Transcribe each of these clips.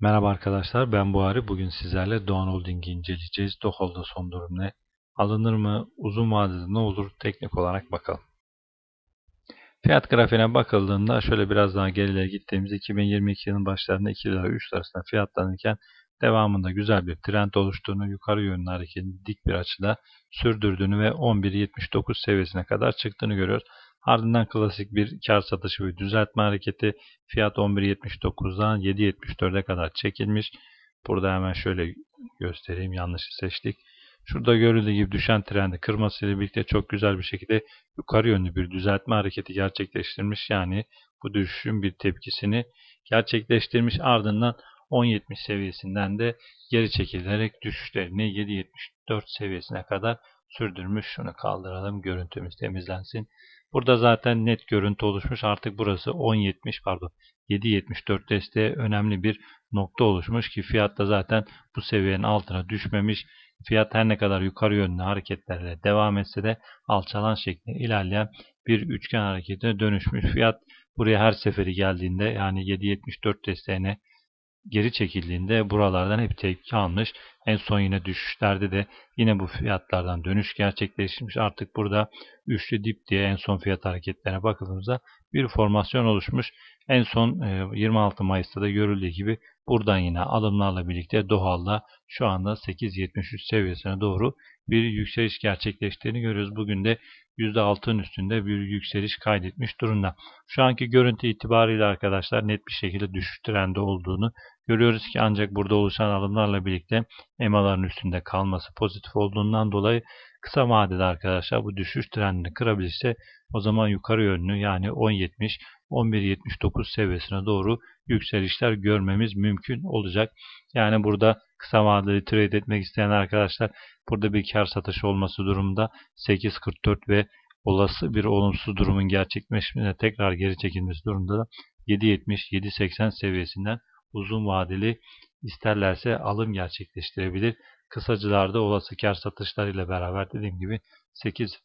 Merhaba arkadaşlar ben Buhari. Bugün sizlerle Doğan Holding'i inceleyeceğiz. Dohol'da son durum ne? Alınır mı? Uzun vadede ne olur? Teknik olarak bakalım. Fiyat grafiğine bakıldığında şöyle biraz daha gerilere gittiğimiz 2022 yılının başlarında 2 lira 3 lira arasında fiyatlanırken devamında güzel bir trend oluştuğunu, yukarı yönlü hareketini dik bir açıda sürdürdüğünü ve 11.79 seviyesine kadar çıktığını görüyoruz. Ardından klasik bir kar satışı ve düzeltme hareketi fiyat 11.79'dan 7.74'e kadar çekilmiş. Burada hemen şöyle göstereyim yanlışı seçtik. Şurada görüldüğü gibi düşen trendi kırmasıyla birlikte çok güzel bir şekilde yukarı yönlü bir düzeltme hareketi gerçekleştirmiş. Yani bu düşüşün bir tepkisini gerçekleştirmiş. Ardından 10.70 seviyesinden de geri çekilerek düşüşlerini 7.74 seviyesine kadar sürdürmüş. Şunu kaldıralım. Görüntümüz temizlensin. Burada zaten net görüntü oluşmuş. Artık burası 10.70 pardon 7.74 desteği önemli bir nokta oluşmuş ki fiyat da zaten bu seviyenin altına düşmemiş. Fiyat her ne kadar yukarı yönlü hareketlerle devam etse de alçalan şeklinde ilerleyen bir üçgen hareketine dönüşmüş. Fiyat buraya her seferi geldiğinde yani 7.74 desteğine geri çekildiğinde buralardan hep tepki almış. En son yine düşüşlerde de yine bu fiyatlardan dönüş gerçekleşmiş. Artık burada üçlü dip diye en son fiyat hareketlerine bakıldığımızda bir formasyon oluşmuş. En son 26 e, Mayıs'ta da görüldüğü gibi buradan yine alımlarla birlikte Dohal'da şu anda 8.73 seviyesine doğru bir yükseliş gerçekleştiğini görüyoruz. Bugün de %6'ın üstünde bir yükseliş kaydetmiş durumda. Şu anki görüntü itibariyle arkadaşlar net bir şekilde düşüş trendi olduğunu Görüyoruz ki ancak burada oluşan alımlarla birlikte EMA'ların üstünde kalması pozitif olduğundan dolayı kısa vadede arkadaşlar bu düşüş trendini kırabilirse o zaman yukarı yönlü yani 10.70 11.79 seviyesine doğru yükselişler görmemiz mümkün olacak. Yani burada kısa vadeli trade etmek isteyen arkadaşlar burada bir kar satışı olması durumunda 8.44 ve olası bir olumsuz durumun gerçekleşmesine tekrar geri çekilmesi durumunda da 7.70 7.80 seviyesinden uzun vadeli isterlerse alım gerçekleştirebilir. Kısacılarda olası kar satışlarıyla beraber dediğim gibi 8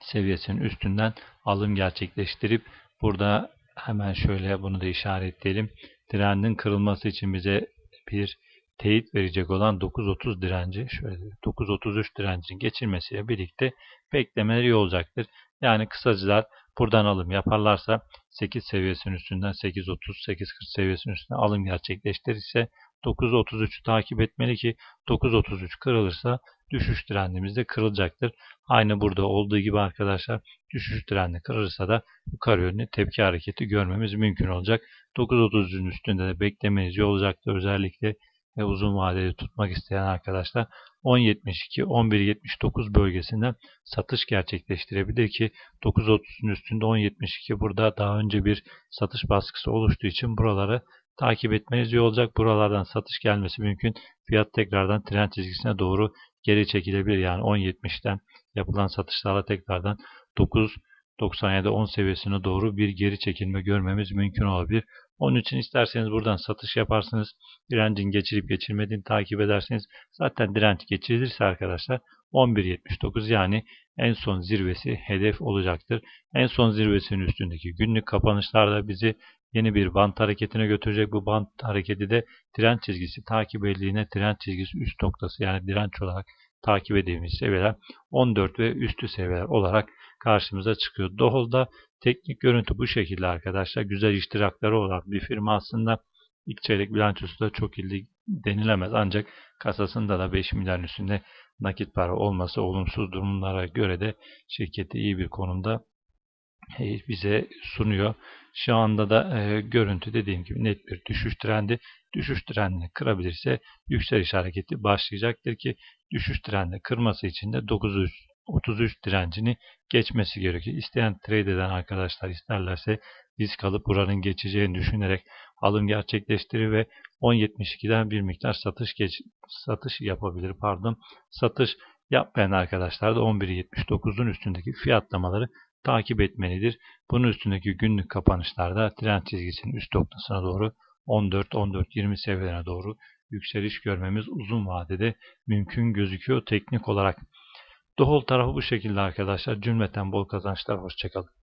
seviyesinin üstünden alım gerçekleştirip burada hemen şöyle bunu da işaretleyelim. Trendin kırılması için bize bir teyit verecek olan 9.30 direnci şöyle 9.33 direncinin geçilmesiyle birlikte beklemeleri iyi olacaktır. Yani kısacılar Buradan alım yaparlarsa 8 seviyesinin üstünden 8.30, 8.40 seviyesinin üstüne alım gerçekleştirirse 9.33'ü takip etmeli ki 9.33 kırılırsa düşüş trendimiz de kırılacaktır. Aynı burada olduğu gibi arkadaşlar düşüş trendi kırılırsa da yukarı yönlü tepki hareketi görmemiz mümkün olacak. 9.30'un üstünde de beklemeniz iyi olacaktır. Özellikle ve uzun vadeli tutmak isteyen arkadaşlar 10.72-11.79 bölgesinden satış gerçekleştirebilir ki 9.30'un üstünde 10.72 burada daha önce bir satış baskısı oluştuğu için buraları takip etmeniz iyi olacak. Buralardan satış gelmesi mümkün. Fiyat tekrardan tren çizgisine doğru geri çekilebilir. Yani 10.70'ten yapılan satışlarla tekrardan 9.97-10 seviyesine doğru bir geri çekilme görmemiz mümkün olabilir. Onun için isterseniz buradan satış yaparsınız. Direncin geçirip geçirmediğini takip ederseniz zaten direnç geçirilirse arkadaşlar 11.79 yani en son zirvesi hedef olacaktır. En son zirvesinin üstündeki günlük kapanışlarda bizi yeni bir bant hareketine götürecek. Bu bant hareketi de direnç çizgisi takip edildiğine direnç çizgisi üst noktası yani direnç olarak takip edilmiş seviyeler 14 ve üstü seviyeler olarak karşımıza çıkıyor. Dohoz'da teknik görüntü bu şekilde arkadaşlar. Güzel iştirakları olan bir firma aslında ilk çeyrek bilançosu da çok ilgi denilemez. Ancak kasasında da 5 milyar üstünde nakit para olması olumsuz durumlara göre de şirketi iyi bir konumda e, bize sunuyor. Şu anda da e, görüntü dediğim gibi net bir düşüş trendi. Düşüş trendini kırabilirse yükseliş hareketi başlayacaktır ki düşüş trendini kırması için de 933 direncini geçmesi gerekiyor. İsteyen trade eden arkadaşlar isterlerse risk alıp buranın geçeceğini düşünerek alım gerçekleştirir ve 10.72'den bir miktar satış geç, satış yapabilir. Pardon. Satış yapmayan arkadaşlar da 11.79'un üstündeki fiyatlamaları takip etmelidir. Bunun üstündeki günlük kapanışlarda trend çizgisinin üst noktasına doğru 14-14-20 seviyelerine doğru yükseliş görmemiz uzun vadede mümkün gözüküyor teknik olarak. Dohol tarafı bu şekilde arkadaşlar. Cümleten bol kazançlar. Hoşçakalın.